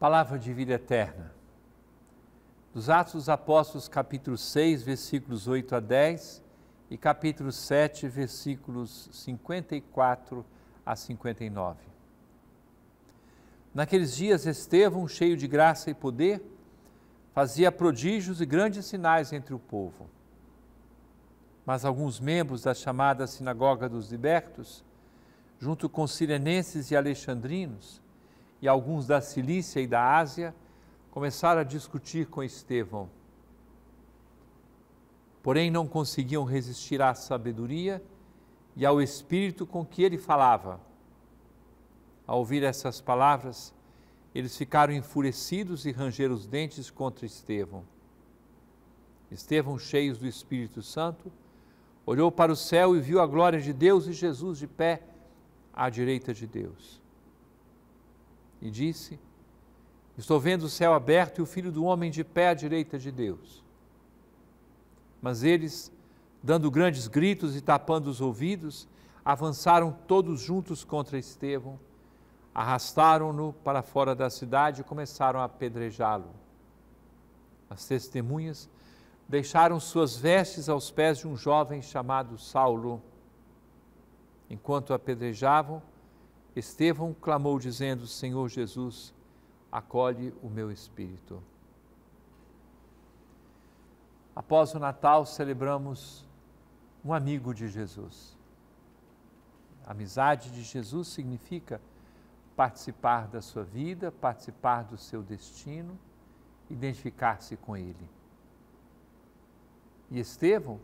Palavra de vida eterna. Dos Atos dos Apóstolos, capítulo 6, versículos 8 a 10 e capítulo 7, versículos 54 a 59. Naqueles dias, Estevão, cheio de graça e poder, fazia prodígios e grandes sinais entre o povo. Mas alguns membros da chamada Sinagoga dos Libertos, junto com sirenenses e alexandrinos, e alguns da Cilícia e da Ásia começaram a discutir com Estevão. Porém, não conseguiam resistir à sabedoria e ao espírito com que ele falava. Ao ouvir essas palavras, eles ficaram enfurecidos e rangeram os dentes contra Estevão. Estevão, cheios do Espírito Santo, olhou para o céu e viu a glória de Deus e Jesus de pé à direita de Deus e disse: Estou vendo o céu aberto e o filho do homem de pé à direita de Deus. Mas eles, dando grandes gritos e tapando os ouvidos, avançaram todos juntos contra Estevão, arrastaram-no para fora da cidade e começaram a apedrejá-lo. As testemunhas deixaram suas vestes aos pés de um jovem chamado Saulo. Enquanto apedrejavam, Estevão clamou dizendo: Senhor Jesus, acolhe o meu espírito. Após o Natal, celebramos um amigo de Jesus. A amizade de Jesus significa participar da sua vida, participar do seu destino, identificar-se com ele. E Estevão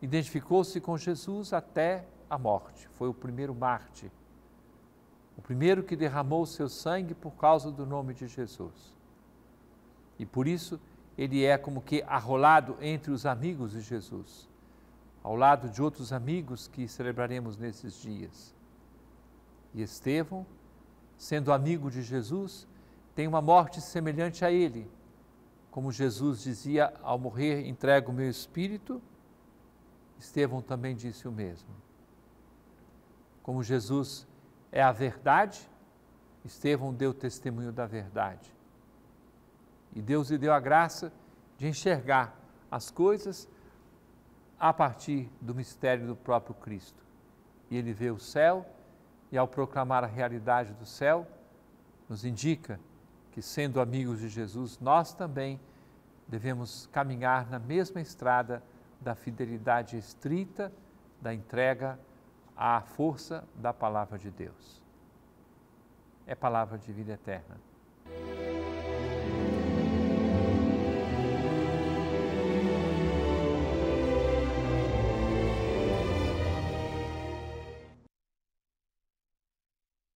identificou-se com Jesus até a morte, foi o primeiro mártir o primeiro que derramou seu sangue por causa do nome de Jesus. E por isso ele é como que arrolado entre os amigos de Jesus, ao lado de outros amigos que celebraremos nesses dias. E Estevão, sendo amigo de Jesus, tem uma morte semelhante a ele. Como Jesus dizia, ao morrer entrego o meu espírito, Estevão também disse o mesmo. Como Jesus é a verdade. Estevão deu testemunho da verdade. E Deus lhe deu a graça de enxergar as coisas a partir do mistério do próprio Cristo. E ele vê o céu e, ao proclamar a realidade do céu, nos indica que, sendo amigos de Jesus, nós também devemos caminhar na mesma estrada da fidelidade estrita, da entrega à força da palavra de Deus. É palavra de vida eterna.